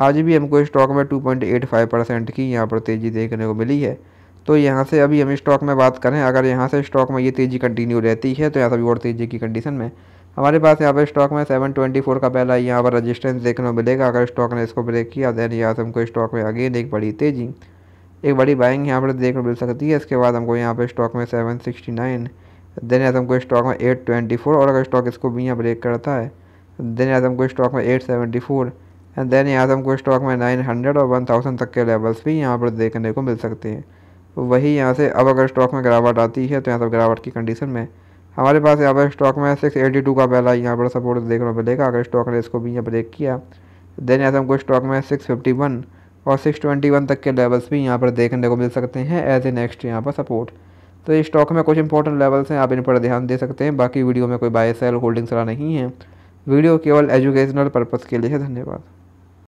आज भी हमको स्टॉक में 2.85 परसेंट की यहाँ पर तेज़ी देखने को मिली है तो यहाँ से अभी हम स्टॉक में बात करें अगर यहाँ से स्टॉक में ये तेज़ी कंटिन्यू रहती है तो यहाँ से और तेज़ी की कंडीशन में हमारे पास यहाँ पर स्टॉक में 724 का पहला यहाँ पर रजिस्टेंस देखने को मिलेगा अगर स्टॉक ने इसको ब्रेक किया दैन यहाँ से हमको स्टॉक में अगेन एक बड़ी तेज़ी एक बड़ी बाइंग यहाँ पर देखने को मिल सकती है इसके बाद हमको यहाँ पर स्टॉक में नाइन देन यहाँ हमको स्टॉक में 824 और अगर स्टॉक इसको भी यहाँ ब्रेक करता है देन यहाँ हमको स्टॉक में 874 एंड देन यहाँ से हमको स्टॉक में 900 और 1000 तक के लेवल्स भी यहाँ पर देखने को मिल सकते हैं वही यहाँ से अब अगर स्टॉक में गिरावट आती है तो यहाँ पर गिरावट की कंडीशन में हमारे पास यहाँ पर स्टॉक में सिक्स एटी टू का पहला यहाँ पर सपोर्ट देखने को मिलेगा अगर स्टॉक ने इसको भी यहाँ ब्रेक किया देन यहाँ से हमको स्टॉक में सिक्स फिफ्टी वन और सिक्स ट्वेंटी वन तक के लेवल्स भी यहाँ पर देखने को मिल सकते हैं एज ए नेक्स्ट यहाँ पर सपोर्ट तो इस स्टॉक में कुछ इंपॉर्टेंट लेवल्स हैं आप इन पर ध्यान दे सकते हैं बाकी वीडियो में कोई बाय सेल होल्डिंग्स वाला नहीं है वीडियो केवल एजुकेशनल पर्पज़ के लिए है धन्यवाद